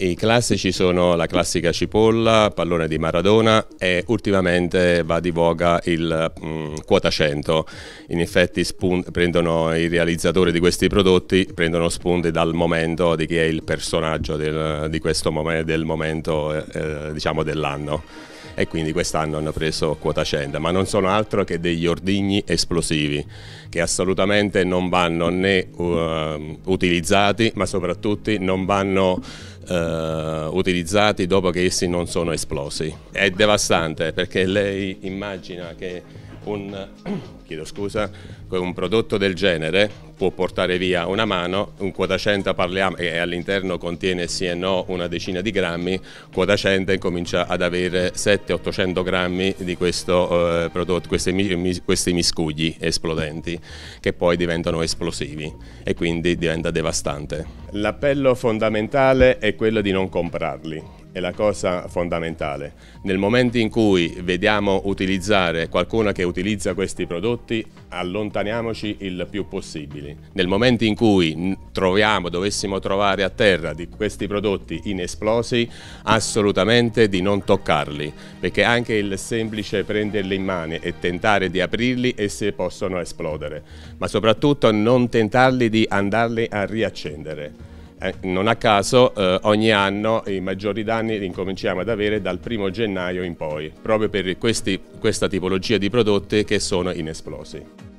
I classici sono la classica cipolla, pallone di Maradona e ultimamente va di voga il mh, mm, quota 100. In effetti prendono, i realizzatori di questi prodotti prendono spunti dal momento di chi è il personaggio del, di questo mom del momento eh, eh, diciamo dell'anno e quindi quest'anno hanno preso quota 100, ma non sono altro che degli ordigni esplosivi che assolutamente non vanno né uh, utilizzati ma soprattutto non vanno uh, eh, utilizzati dopo che essi non sono esplosi. È devastante perché lei immagina che un, scusa, un, prodotto del genere può portare via una mano, un quotacenta parliamo e all'interno contiene sì e no una decina di grammi, quotacenta comincia ad avere 700-800 grammi di questo eh, prodotto, questi, questi miscugli esplodenti che poi diventano esplosivi e quindi diventa devastante. L'appello fondamentale è quello di non comprarli è la cosa fondamentale. Nel momento in cui vediamo utilizzare qualcuno che utilizza questi prodotti, allontaniamoci il più possibile. Nel momento in cui troviamo, dovessimo trovare a terra di questi prodotti inesplosi, assolutamente di non toccarli, perché anche il semplice prenderli in mano e tentare di aprirli, e se possono esplodere, ma soprattutto non tentarli di andarli a riaccendere eh, non a caso eh, ogni anno i maggiori danni li incominciamo ad avere dal 1 gennaio in poi, proprio per questi, questa tipologia di prodotti che sono inesplosi.